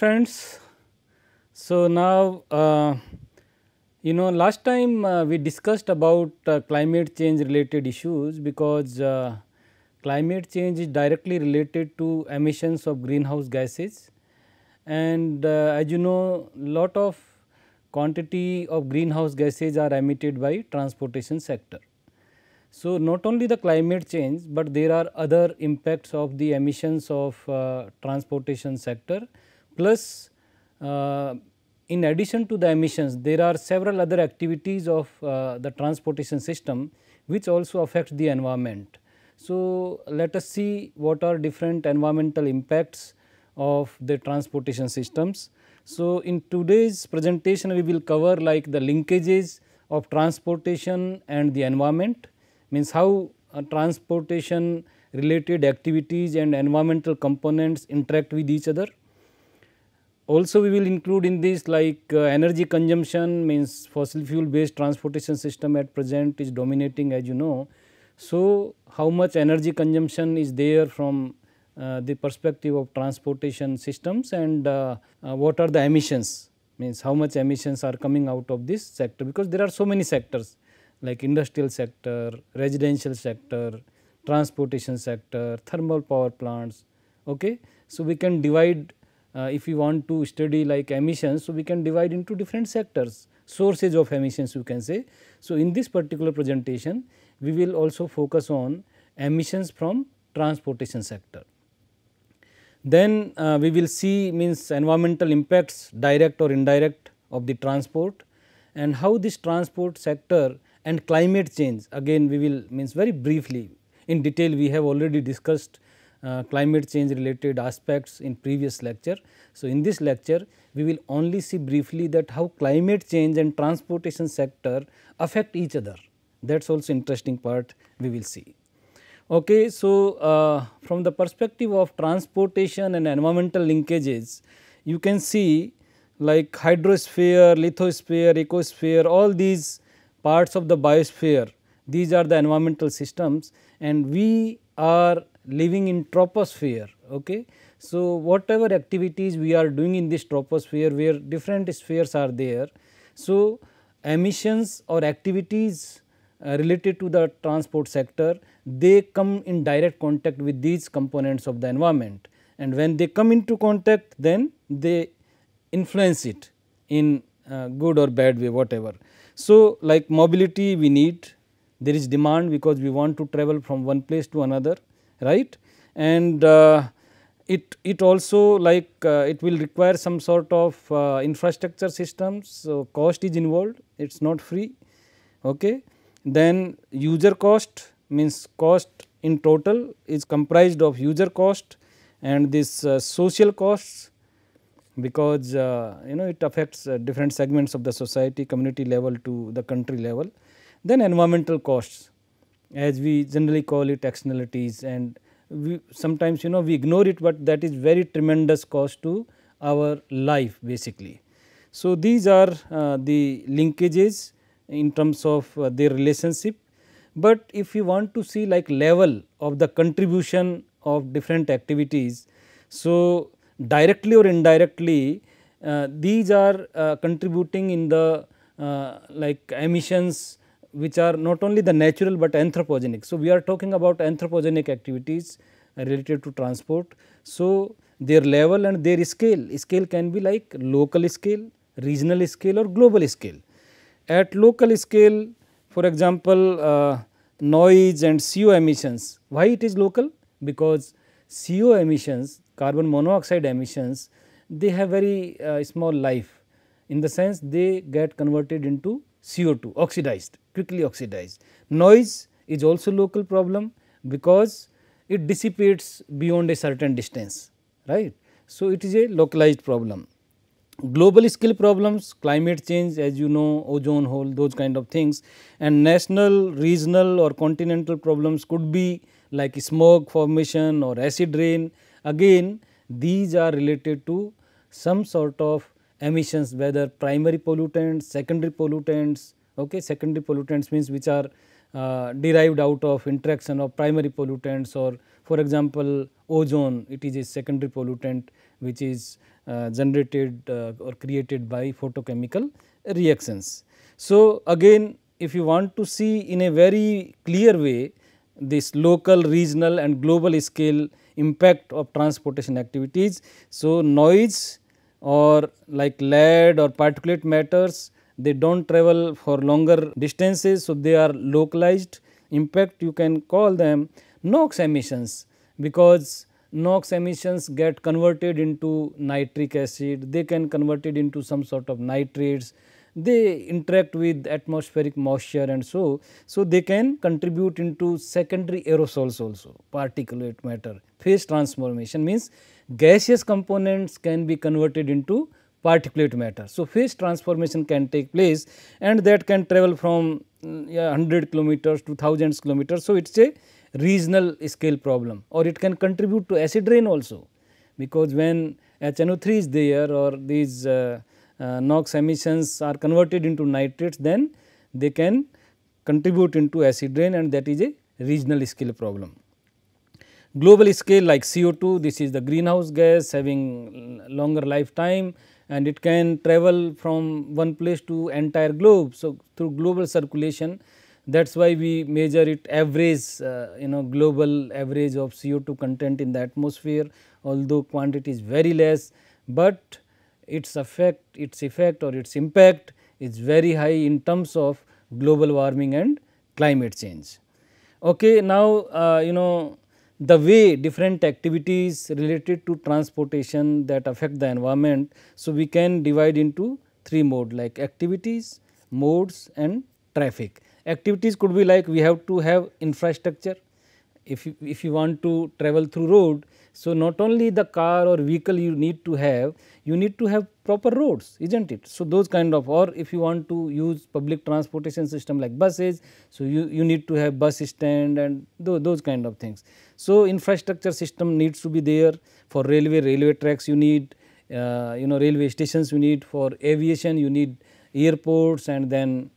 friends. So, now uh, you know last time uh, we discussed about uh, climate change related issues because uh, climate change is directly related to emissions of greenhouse gases and uh, as you know lot of quantity of greenhouse gases are emitted by transportation sector. So, not only the climate change, but there are other impacts of the emissions of uh, transportation sector Plus uh, in addition to the emissions there are several other activities of uh, the transportation system which also affects the environment. So, let us see what are different environmental impacts of the transportation systems. So, in today's presentation we will cover like the linkages of transportation and the environment means how uh, transportation related activities and environmental components interact with each other also we will include in this like uh, energy consumption means fossil fuel based transportation system at present is dominating as you know. So, how much energy consumption is there from uh, the perspective of transportation systems and uh, uh, what are the emissions means how much emissions are coming out of this sector because there are so many sectors like industrial sector, residential sector, transportation sector, thermal power plants. Okay. So, we can divide uh, if we want to study like emissions, so we can divide into different sectors, sources of emissions you can say. So, in this particular presentation, we will also focus on emissions from transportation sector. Then uh, we will see means environmental impacts direct or indirect of the transport and how this transport sector and climate change again we will means very briefly in detail we have already discussed uh, climate change related aspects in previous lecture. So, in this lecture we will only see briefly that how climate change and transportation sector affect each other that is also interesting part we will see. Okay, so, uh, from the perspective of transportation and environmental linkages, you can see like hydrosphere, lithosphere, ecosphere, all these parts of the biosphere, these are the environmental systems and we are living in troposphere. Okay. So, whatever activities we are doing in this troposphere where different spheres are there. So, emissions or activities uh, related to the transport sector they come in direct contact with these components of the environment and when they come into contact then they influence it in uh, good or bad way whatever. So, like mobility we need there is demand because we want to travel from one place to another right and uh, it it also like uh, it will require some sort of uh, infrastructure systems so cost is involved it's not free okay then user cost means cost in total is comprised of user cost and this uh, social costs because uh, you know it affects uh, different segments of the society community level to the country level then environmental costs as we generally call it externalities and we sometimes you know we ignore it, but that is very tremendous cost to our life basically. So, these are uh, the linkages in terms of uh, their relationship, but if you want to see like level of the contribution of different activities. So, directly or indirectly uh, these are uh, contributing in the uh, like emissions which are not only the natural but anthropogenic. So, we are talking about anthropogenic activities uh, related to transport. So, their level and their scale, scale can be like local scale, regional scale or global scale. At local scale for example, uh, noise and CO emissions, why it is local? Because CO emissions, carbon monoxide emissions, they have very uh, small life in the sense they get converted into CO2 oxidized, quickly oxidized. Noise is also local problem because it dissipates beyond a certain distance, right. So, it is a localized problem. Global scale problems, climate change as you know, ozone hole, those kind of things and national, regional or continental problems could be like smoke formation or acid rain. Again, these are related to some sort of emissions whether primary pollutants, secondary pollutants, okay, secondary pollutants means which are uh, derived out of interaction of primary pollutants or for example, ozone it is a secondary pollutant which is uh, generated uh, or created by photochemical reactions. So, again if you want to see in a very clear way this local, regional and global scale impact of transportation activities. So, noise or like lead or particulate matters they do not travel for longer distances. So, they are localized impact you can call them NOx emissions because NOx emissions get converted into nitric acid, they can convert it into some sort of nitrates, they interact with atmospheric moisture and so, so they can contribute into secondary aerosols also particulate matter phase transformation means gaseous components can be converted into particulate matter. So, phase transformation can take place and that can travel from mm, yeah, 100 kilometers to thousands kilometers. So, it is a regional scale problem or it can contribute to acid rain also because when HNO3 is there or these uh, uh, NOx emissions are converted into nitrates then they can contribute into acid rain and that is a regional scale problem. Global scale like CO2 this is the greenhouse gas having longer lifetime and it can travel from one place to entire globe. So, through global circulation that is why we measure it average uh, you know global average of CO2 content in the atmosphere although quantity is very less, but its effect, its effect or its impact is very high in terms of global warming and climate change. Okay, now, uh, you know the way different activities related to transportation that affect the environment. So, we can divide into three modes: like activities, modes and traffic. Activities could be like we have to have infrastructure, if you, if you want to travel through road so, not only the car or vehicle you need to have, you need to have proper roads is not it. So, those kind of or if you want to use public transportation system like buses, so you, you need to have bus stand and those, those kind of things. So, infrastructure system needs to be there for railway, railway tracks you need, uh, you know railway stations you need, for aviation you need airports and then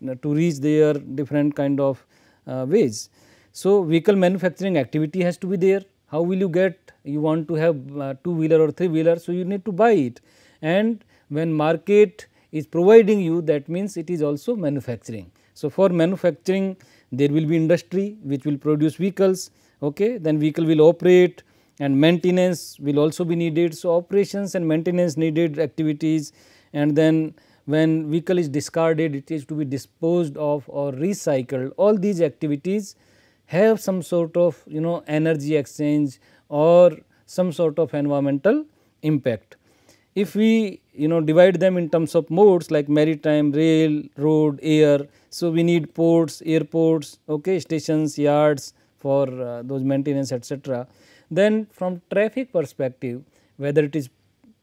you know, to reach there different kind of uh, ways. So, vehicle manufacturing activity has to be there how will you get you want to have uh, two wheeler or three wheeler. So, you need to buy it and when market is providing you that means it is also manufacturing. So, for manufacturing there will be industry which will produce vehicles okay then vehicle will operate and maintenance will also be needed. So, operations and maintenance needed activities and then when vehicle is discarded it is to be disposed of or recycled all these activities have some sort of you know energy exchange or some sort of environmental impact. If we you know divide them in terms of modes like maritime, rail, road, air. So, we need ports, airports, okay, stations, yards for uh, those maintenance etc. Then from traffic perspective whether it is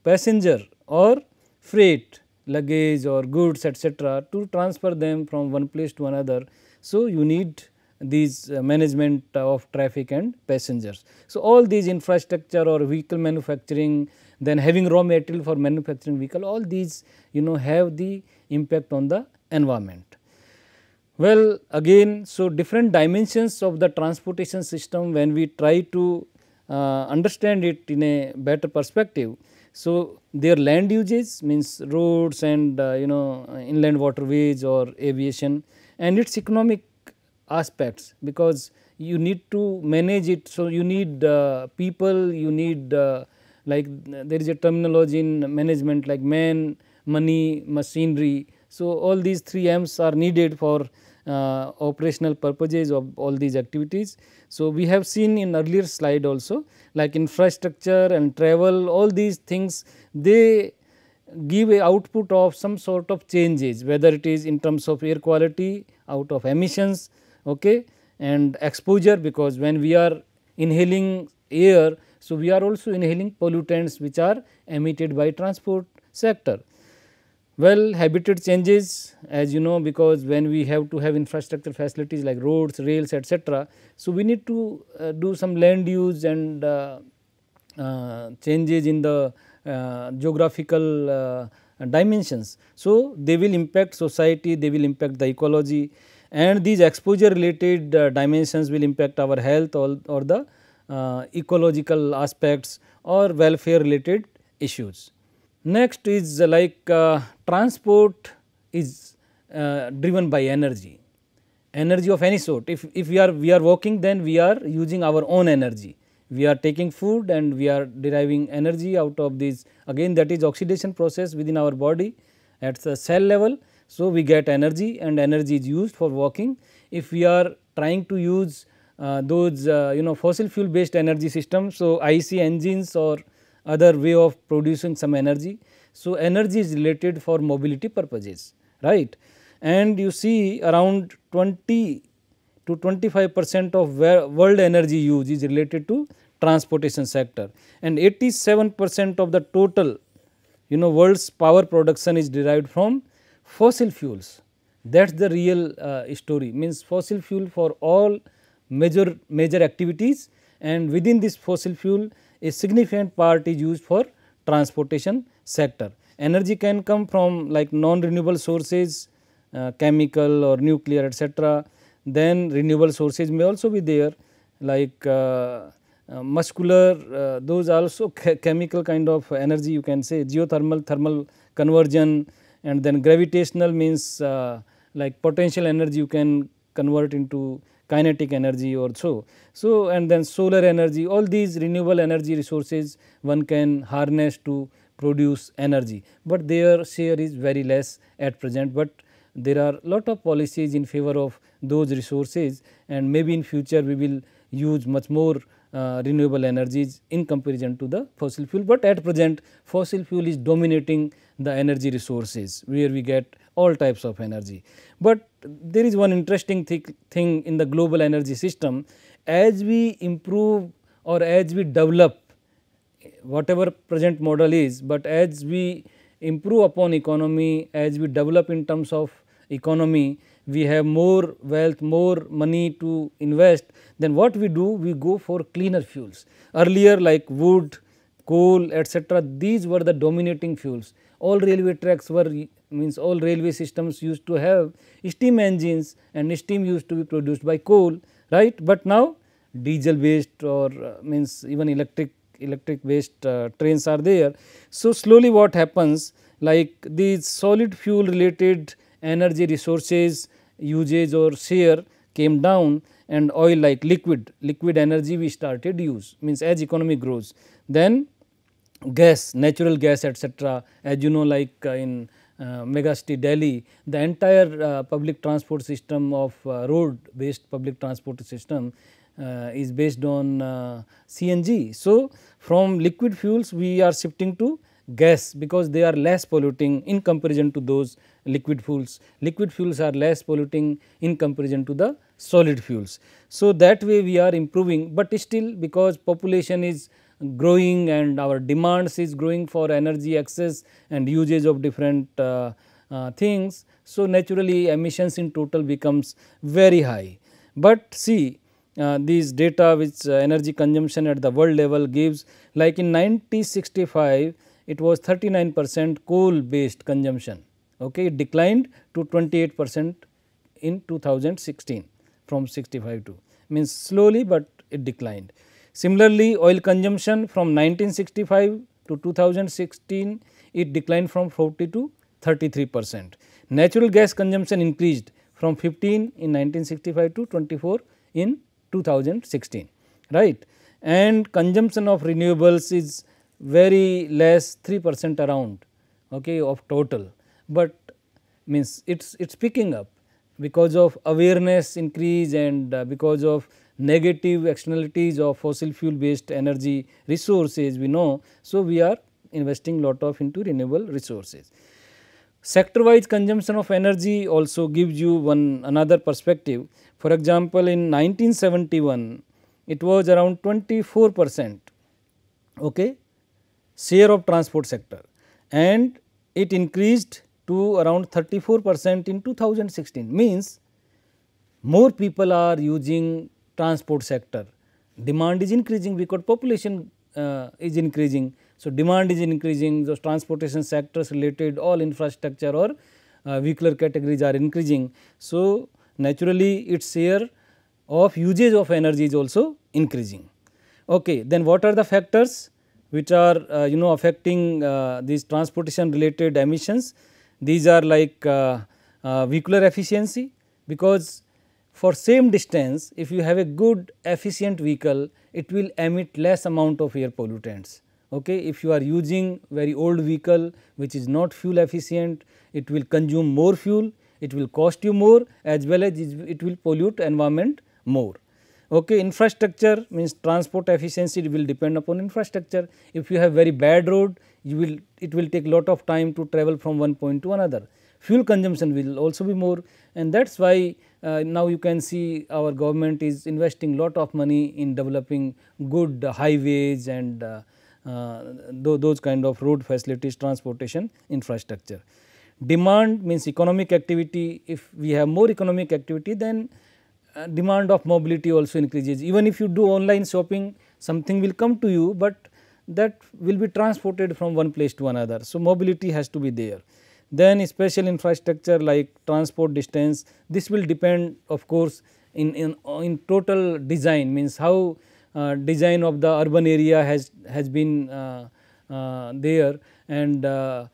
passenger or freight luggage or goods etc. to transfer them from one place to another. So, you need these uh, management of traffic and passengers. So, all these infrastructure or vehicle manufacturing, then having raw material for manufacturing vehicle, all these you know have the impact on the environment. Well, again, so different dimensions of the transportation system when we try to uh, understand it in a better perspective. So, their land uses means roads and uh, you know inland waterways or aviation and its economic aspects because you need to manage it. So, you need uh, people, you need uh, like there is a terminology in management like man, money, machinery. So, all these three M's are needed for uh, operational purposes of all these activities. So, we have seen in earlier slide also like infrastructure and travel all these things they give a output of some sort of changes whether it is in terms of air quality out of emissions okay and exposure because when we are inhaling air so we are also inhaling pollutants which are emitted by transport sector well habitat changes as you know because when we have to have infrastructure facilities like roads rails etc so we need to uh, do some land use and uh, uh, changes in the uh, geographical uh, dimensions so they will impact society they will impact the ecology and these exposure related uh, dimensions will impact our health or, or the uh, ecological aspects or welfare related issues. Next is uh, like uh, transport is uh, driven by energy, energy of any sort. If, if we are we are walking then we are using our own energy we are taking food and we are deriving energy out of this again that is oxidation process within our body at the cell level so, we get energy and energy is used for walking. If we are trying to use uh, those uh, you know fossil fuel based energy systems, so IC engines or other way of producing some energy. So, energy is related for mobility purposes right and you see around 20 to 25 percent of world energy use is related to transportation sector and 87 percent of the total you know world's power production is derived from fossil fuels that is the real uh, story means fossil fuel for all major major activities and within this fossil fuel a significant part is used for transportation sector. Energy can come from like non renewable sources uh, chemical or nuclear etc. then renewable sources may also be there like uh, uh, muscular uh, those also chemical kind of energy you can say geothermal thermal conversion and then gravitational means uh, like potential energy you can convert into kinetic energy or so. So, and then solar energy all these renewable energy resources one can harness to produce energy, but their share is very less at present, but there are lot of policies in favor of those resources and maybe in future we will use much more uh, renewable energies in comparison to the fossil fuel, but at present fossil fuel is dominating the energy resources where we get all types of energy. But there is one interesting thing in the global energy system as we improve or as we develop whatever present model is, but as we improve upon economy, as we develop in terms of economy, we have more wealth, more money to invest, then what we do? We go for cleaner fuels. Earlier like wood, coal etc. these were the dominating fuels. All railway tracks were means all railway systems used to have steam engines and steam used to be produced by coal right, but now diesel based or uh, means even electric electric based uh, trains are there. So, slowly what happens like these solid fuel related energy resources usage or share came down and oil like liquid, liquid energy we started use means as economy grows. Then gas, natural gas etc. as you know like uh, in uh, megacity Delhi, the entire uh, public transport system of uh, road based public transport system uh, is based on uh, CNG. So, from liquid fuels we are shifting to gas because they are less polluting in comparison to those liquid fuels. Liquid fuels are less polluting in comparison to the solid fuels. So, that way we are improving, but still because population is growing and our demands is growing for energy access and usage of different uh, uh, things. So, naturally emissions in total becomes very high, but see uh, these data which uh, energy consumption at the world level gives like in 1965 it was 39 percent coal based consumption. Okay. It declined to 28 percent in 2016 from 65 to means slowly, but it declined. Similarly, oil consumption from 1965 to 2016 it declined from 40 to 33 percent. Natural gas consumption increased from 15 in 1965 to 24 in 2016 right and consumption of renewables is very less 3 percent around okay, of total, but means it is it's picking up because of awareness increase and uh, because of negative externalities of fossil fuel based energy resources we know. So, we are investing lot of into renewable resources. Sector wise consumption of energy also gives you one another perspective. For example, in 1971 it was around 24 percent okay, share of transport sector and it increased to around 34 percent in 2016 means more people are using transport sector. Demand is increasing because population uh, is increasing. So, demand is increasing, those transportation sectors related all infrastructure or uh, vehicular categories are increasing. So, naturally its share of usage of energy is also increasing. Okay, then what are the factors? which are uh, you know affecting uh, these transportation related emissions. These are like uh, uh, vehicular efficiency because for same distance if you have a good efficient vehicle it will emit less amount of air pollutants. Okay. If you are using very old vehicle which is not fuel efficient it will consume more fuel, it will cost you more as well as it will pollute environment more. Okay, infrastructure means transport efficiency will depend upon infrastructure. If you have very bad road, you will it will take lot of time to travel from one point to another. Fuel consumption will also be more and that is why uh, now you can see our government is investing lot of money in developing good highways and uh, uh, those kind of road facilities, transportation infrastructure. Demand means economic activity, if we have more economic activity then uh, demand of mobility also increases. Even if you do online shopping, something will come to you, but that will be transported from one place to another. So, mobility has to be there. Then special infrastructure like transport distance, this will depend of course in, in, in total design means how uh, design of the urban area has, has been uh, uh, there and uh,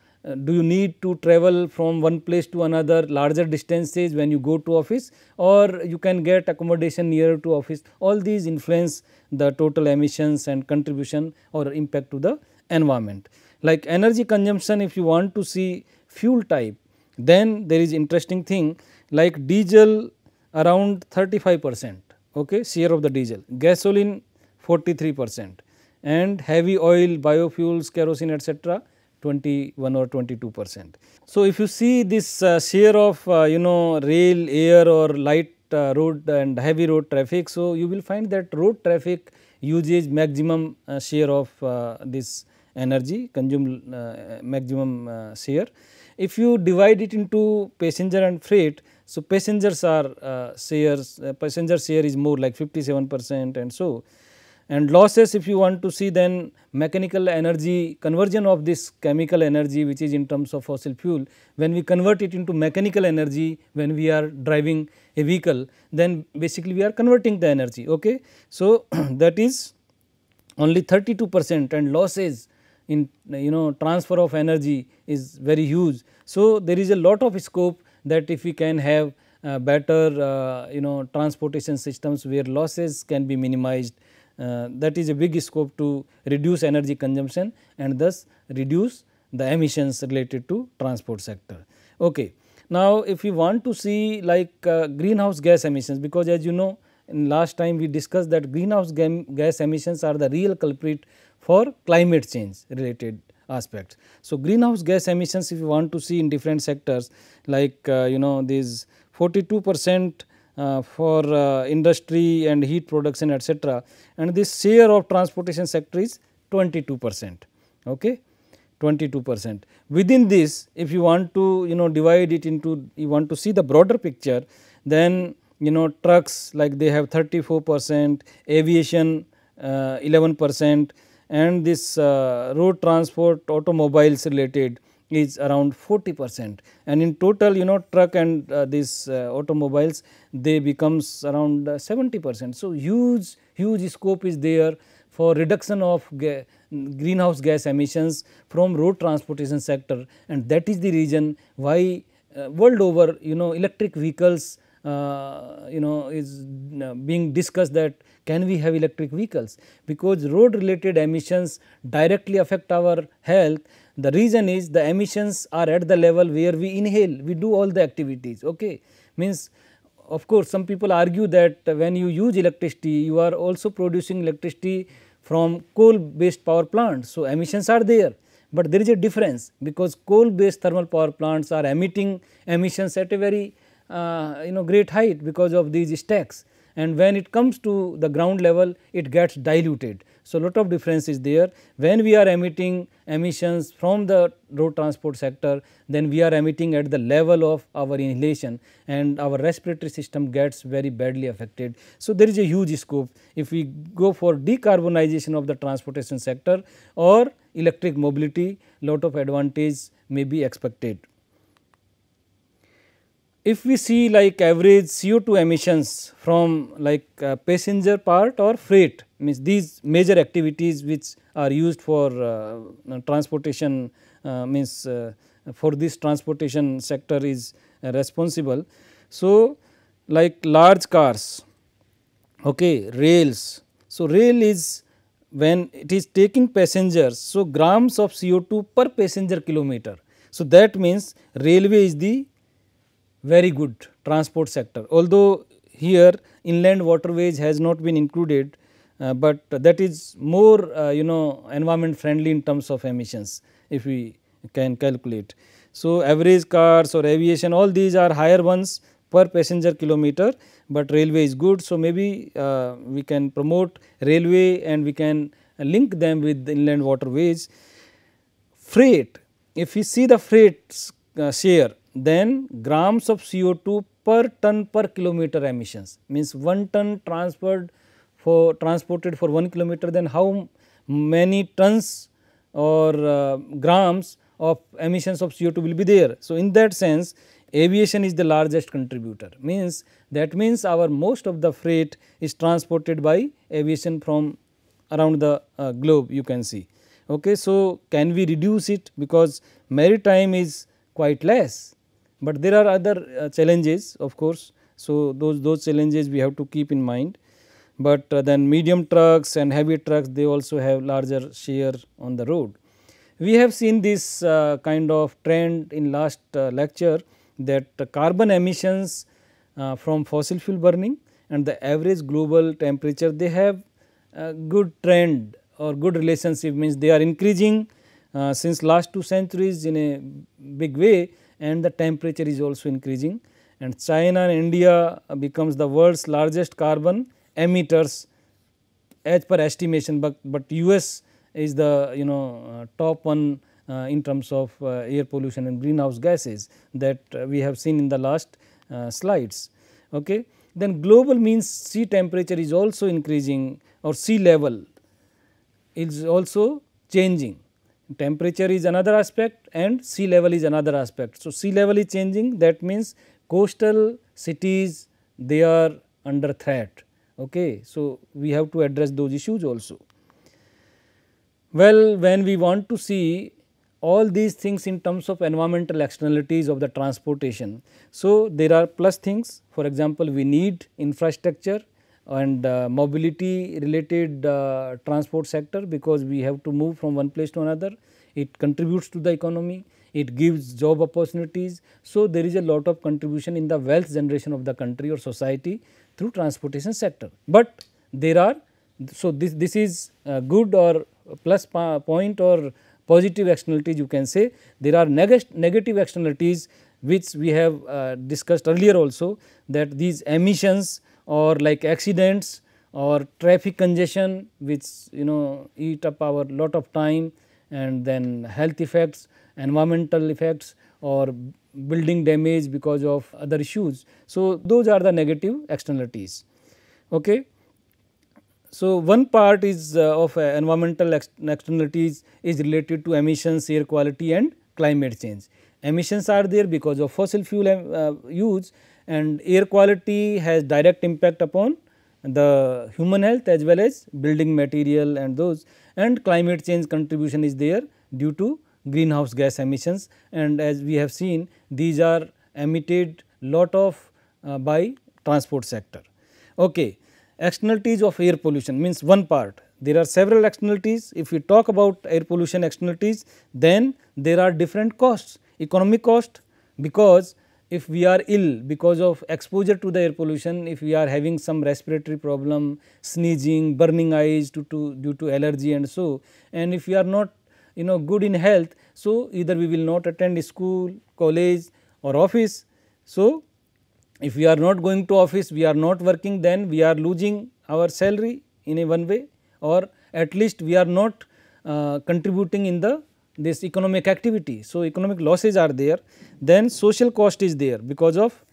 do you need to travel from one place to another larger distances when you go to office or you can get accommodation nearer to office all these influence the total emissions and contribution or impact to the environment. Like energy consumption if you want to see fuel type then there is interesting thing like diesel around 35 percent okay, share of the diesel, gasoline 43 percent and heavy oil, biofuels, kerosene etc. 21 or 22 percent. So, if you see this uh, share of uh, you know rail, air or light uh, road and heavy road traffic, so you will find that road traffic uses maximum uh, share of uh, this energy consume uh, maximum share. If you divide it into passenger and freight, so passengers are shares passenger share is more like 57 percent and so and losses if you want to see then mechanical energy conversion of this chemical energy which is in terms of fossil fuel, when we convert it into mechanical energy when we are driving a vehicle then basically we are converting the energy. Okay. So, that is only 32 percent and losses in you know transfer of energy is very huge. So, there is a lot of scope that if we can have uh, better uh, you know transportation systems where losses can be minimized uh, that is a big scope to reduce energy consumption and thus reduce the emissions related to transport sector. Okay. Now, if we want to see like uh, greenhouse gas emissions because as you know in last time we discussed that greenhouse gas emissions are the real culprit for climate change related aspects. So, greenhouse gas emissions if you want to see in different sectors like uh, you know these 42 percent uh, for uh, industry and heat production etc. and this share of transportation sector is 22 percent. Okay. 22 percent. Within this if you want to you know divide it into you want to see the broader picture then you know trucks like they have 34 percent, aviation uh, 11 percent and this road transport automobiles related is around 40 percent and in total you know truck and uh, these uh, automobiles they becomes around uh, 70 percent. So, huge huge scope is there for reduction of ga greenhouse gas emissions from road transportation sector and that is the reason why uh, world over you know electric vehicles uh, you know is uh, being discussed that can we have electric vehicles because road related emissions directly affect our health the reason is the emissions are at the level where we inhale, we do all the activities, okay. Means of course, some people argue that when you use electricity, you are also producing electricity from coal based power plants. So, emissions are there, but there is a difference because coal based thermal power plants are emitting emissions at a very uh, you know great height because of these stacks and when it comes to the ground level it gets diluted. So, lot of difference is there when we are emitting emissions from the road transport sector then we are emitting at the level of our inhalation and our respiratory system gets very badly affected. So, there is a huge scope if we go for decarbonization of the transportation sector or electric mobility lot of advantage may be expected. if we see like average CO2 emissions from like uh, passenger part or freight means these major activities which are used for uh, uh transportation uh, means uh, for this transportation sector is uh, responsible. So, like large cars, okay, rails. So, rail is when it is taking passengers, so grams of CO2 per passenger kilometer. So, that means railway is the very good transport sector. Although here inland waterways has not been included, uh, but that is more uh, you know environment friendly in terms of emissions if we can calculate. So, average cars or aviation all these are higher ones per passenger kilometer, but railway is good. So, maybe uh, we can promote railway and we can link them with the inland waterways. Freight, if we see the freight uh, share then grams of CO2 per ton per kilometer emissions means 1 ton transferred for transported for 1 kilometer then how many tons or uh, grams of emissions of CO2 will be there. So, in that sense aviation is the largest contributor means that means our most of the freight is transported by aviation from around the uh, globe you can see. Okay. So, can we reduce it because maritime is quite less but there are other uh, challenges of course, so those, those challenges we have to keep in mind. But uh, then medium trucks and heavy trucks they also have larger share on the road. We have seen this uh, kind of trend in last lecture that carbon emissions from fossil fuel burning and the average global temperature they have a good trend or good relationship means they are increasing uh, since last two centuries in a big way and the temperature is also increasing and China and India becomes the world's largest carbon emitters as per estimation, but, but US is the you know uh, top one uh, in terms of uh, air pollution and greenhouse gases that uh, we have seen in the last uh, slides. Okay. Then global means sea temperature is also increasing or sea level is also changing temperature is another aspect and sea level is another aspect. So, sea level is changing that means coastal cities they are under threat. Okay. So, we have to address those issues also. Well, when we want to see all these things in terms of environmental externalities of the transportation. So, there are plus things for example, we need infrastructure and uh, mobility related uh, transport sector because we have to move from one place to another. It contributes to the economy, it gives job opportunities. So, there is a lot of contribution in the wealth generation of the country or society through transportation sector. But there are, so this, this is a uh, good or plus point or positive externalities you can say. There are neg negative externalities which we have uh, discussed earlier also that these emissions or like accidents or traffic congestion which you know eat up our lot of time and then health effects, environmental effects or building damage because of other issues. So, those are the negative externalities. Okay. So, one part is uh, of uh, environmental externalities is related to emissions, air quality and climate change. Emissions are there because of fossil fuel uh, use and air quality has direct impact upon the human health as well as building material and those and climate change contribution is there due to greenhouse gas emissions and as we have seen these are emitted lot of uh, by transport sector. Okay. Externalities of air pollution means one part there are several externalities if we talk about air pollution externalities then there are different costs economic cost because if we are ill because of exposure to the air pollution, if we are having some respiratory problem, sneezing, burning eyes due to, due to allergy and so, and if we are not you know good in health, so either we will not attend school, college or office. So, if we are not going to office, we are not working then we are losing our salary in a one way or at least we are not uh, contributing in the this economic activity. So, economic losses are there, then social cost is there because of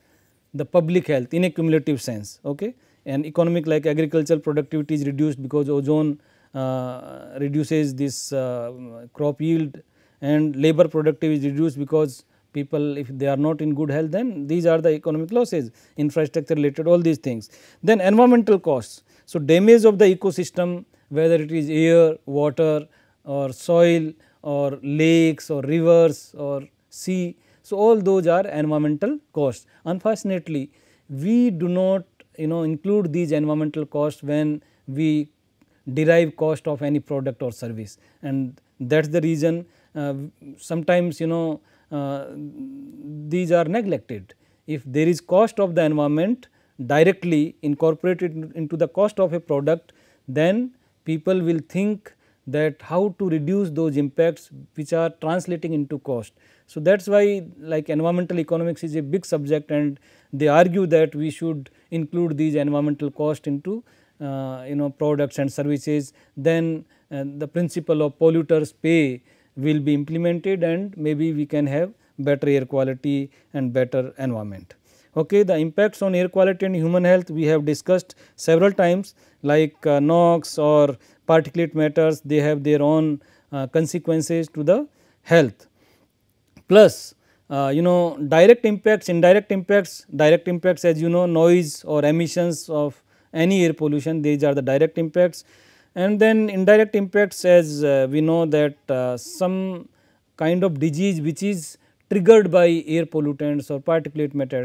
the public health in a cumulative sense. Okay? And economic like agricultural productivity is reduced because ozone uh, reduces this uh, crop yield and labor productivity is reduced because people if they are not in good health then these are the economic losses, infrastructure related all these things. Then environmental costs. So, damage of the ecosystem whether it is air, water or soil or lakes or rivers or sea. So, all those are environmental costs. Unfortunately, we do not you know include these environmental costs when we derive cost of any product or service and that is the reason uh, sometimes you know uh, these are neglected. If there is cost of the environment directly incorporated into the cost of a product then people will think that how to reduce those impacts which are translating into cost. So, that is why like environmental economics is a big subject and they argue that we should include these environmental cost into uh, you know products and services then uh, the principle of polluters pay will be implemented and maybe we can have better air quality and better environment. Okay, the impacts on air quality and human health we have discussed several times like uh, NOx or particulate matters they have their own uh, consequences to the health. Plus uh, you know direct impacts, indirect impacts, direct impacts as you know noise or emissions of any air pollution these are the direct impacts and then indirect impacts as uh, we know that uh, some kind of disease which is triggered by air pollutants or particulate matter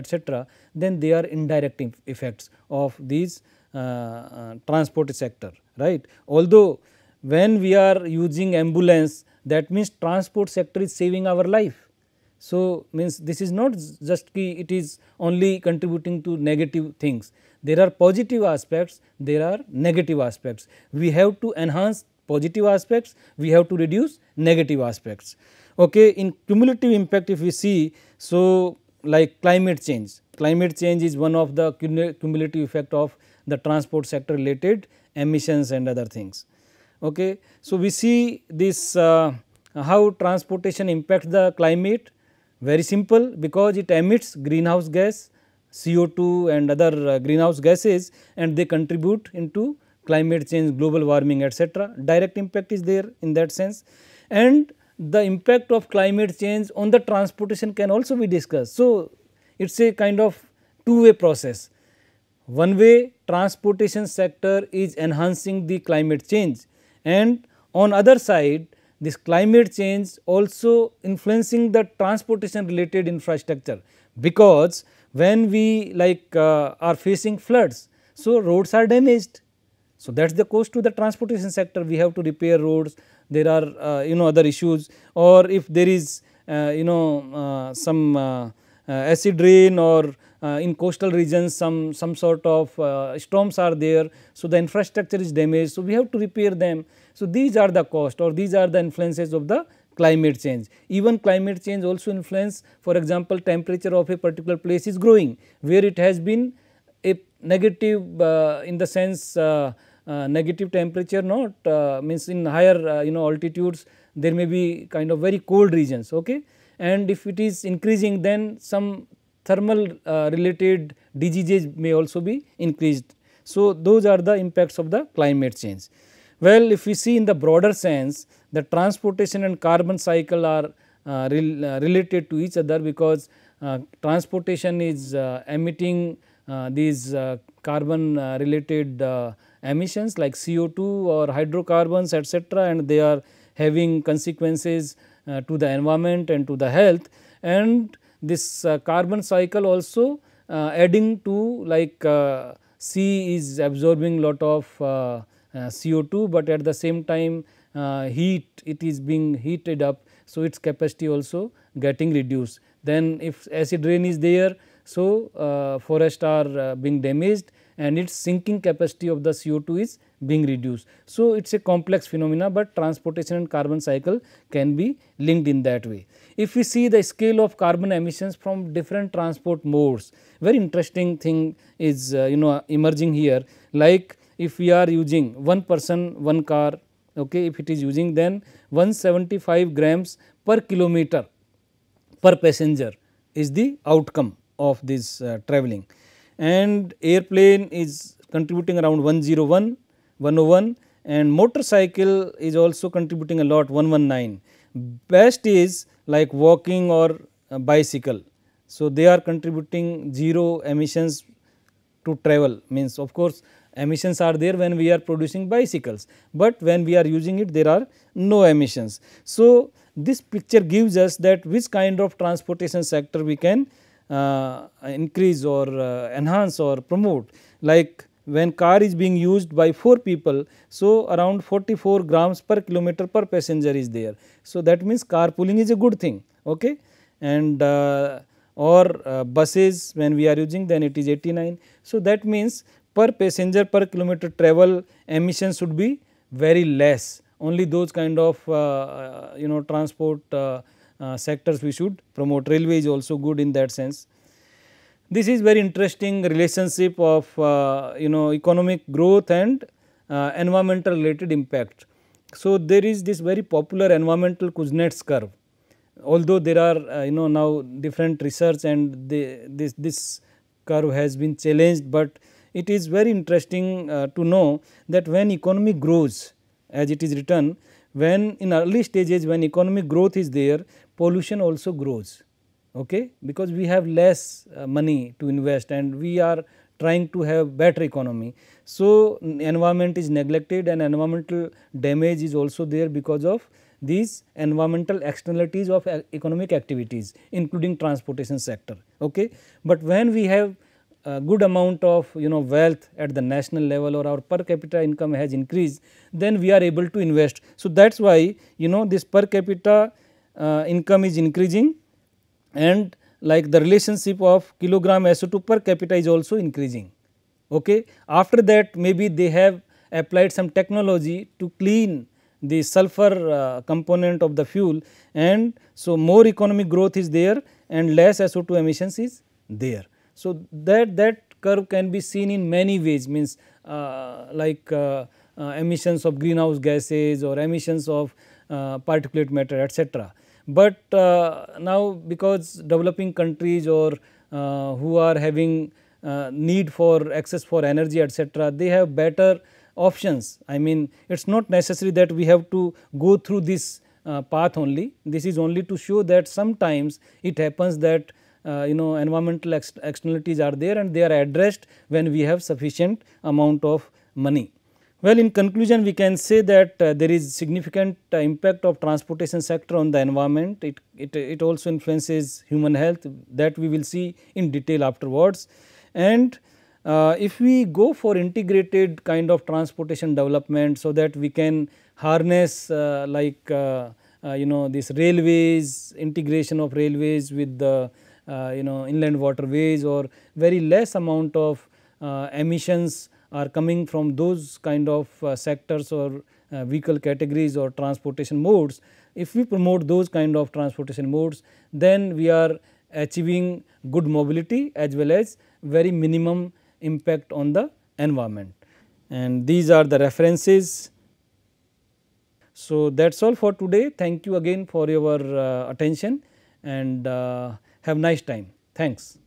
etc., then they are indirect effects of these uh, uh transport sector right. Although when we are using ambulance that means transport sector is saving our life. So, means this is not just key it is only contributing to negative things. There are positive aspects, there are negative aspects. We have to enhance positive aspects, we have to reduce negative aspects. Okay, in cumulative impact if we see, so like climate change, climate change is one of the cumulative effect of the transport sector related emissions and other things. Okay. So, we see this uh, how transportation impacts the climate very simple because it emits greenhouse gas CO2 and other uh, greenhouse gases and they contribute into climate change, global warming etc. Direct impact is there in that sense and the impact of climate change on the transportation can also be discussed. So, it is a kind of two way process one way transportation sector is enhancing the climate change and on other side this climate change also influencing the transportation related infrastructure because when we like uh, are facing floods so roads are damaged so that's the cost to the transportation sector we have to repair roads there are uh, you know other issues or if there is uh, you know uh, some uh, uh, acid rain or uh, in coastal regions some, some sort of uh, storms are there. So, the infrastructure is damaged. So, we have to repair them. So, these are the cost or these are the influences of the climate change. Even climate change also influence for example, temperature of a particular place is growing where it has been a negative uh, in the sense uh, uh, negative temperature not means in higher you know altitudes there may be kind of very cold regions. Okay and if it is increasing then some thermal uh, related diseases may also be increased. So, those are the impacts of the climate change. Well, if we see in the broader sense the transportation and carbon cycle are uh, rel uh, related to each other because uh, transportation is uh, emitting uh, these carbon related emissions like CO2 or hydrocarbons etc., and they are having consequences uh, to the environment and to the health and this uh, carbon cycle also uh, adding to like C is absorbing lot of CO2, but at the same time heat it is being heated up. So, its capacity also getting reduced. Then if acid rain is there, so forests are being damaged and its sinking capacity of the CO2 is being reduced. So, it is a complex phenomena, but transportation and carbon cycle can be linked in that way. If we see the scale of carbon emissions from different transport modes, very interesting thing is uh, you know emerging here like if we are using one person one car okay if it is using then 175 grams per kilometer per passenger is the outcome of this uh, traveling and airplane is contributing around 101 101 and motorcycle is also contributing a lot 119. Best is like walking or bicycle. So, they are contributing 0 emissions to travel means of course, emissions are there when we are producing bicycles, but when we are using it there are no emissions. So, this picture gives us that which kind of transportation sector we can uh, increase or uh, enhance or promote like when car is being used by 4 people. So, around 44 grams per kilometer per passenger is there. So, that means carpooling is a good thing okay? and uh, or uh, buses when we are using then it is 89. So, that means per passenger per kilometer travel emission should be very less only those kind of uh, uh you know transport uh, uh, sectors we should promote railway is also good in that sense. This is very interesting relationship of uh, you know economic growth and uh, environmental related impact. So, there is this very popular environmental Kuznets curve although there are uh, you know now different research and the, this, this curve has been challenged, but it is very interesting uh, to know that when economy grows as it is written when in early stages when economic growth is there pollution also grows okay, because we have less uh, money to invest and we are trying to have better economy. So, environment is neglected and environmental damage is also there because of these environmental externalities of uh, economic activities including transportation sector. Okay. But when we have a good amount of you know wealth at the national level or our per capita income has increased then we are able to invest. So, that is why you know this per capita uh, income is increasing and like the relationship of kilogram SO2 per capita is also increasing. Okay. After that maybe they have applied some technology to clean the sulfur uh, component of the fuel and so more economic growth is there and less SO2 emissions is there. So, that that curve can be seen in many ways means uh, like uh, uh emissions of greenhouse gases or emissions of uh, particulate matter etcetera. But uh, now because developing countries or uh, who are having uh, need for access for energy etc., they have better options. I mean it is not necessary that we have to go through this uh, path only. This is only to show that sometimes it happens that uh, you know environmental ex externalities are there and they are addressed when we have sufficient amount of money. Well, in conclusion, we can say that uh, there is significant uh, impact of transportation sector on the environment. It, it, it also influences human health that we will see in detail afterwards. And uh, if we go for integrated kind of transportation development, so that we can harness uh, like uh, uh, you know this railways, integration of railways with the you know inland waterways or very less amount of emissions are coming from those kind of uh, sectors or uh, vehicle categories or transportation modes. If we promote those kind of transportation modes, then we are achieving good mobility as well as very minimum impact on the environment. And these are the references. So, that is all for today. Thank you again for your uh, attention and uh, have nice time. Thanks.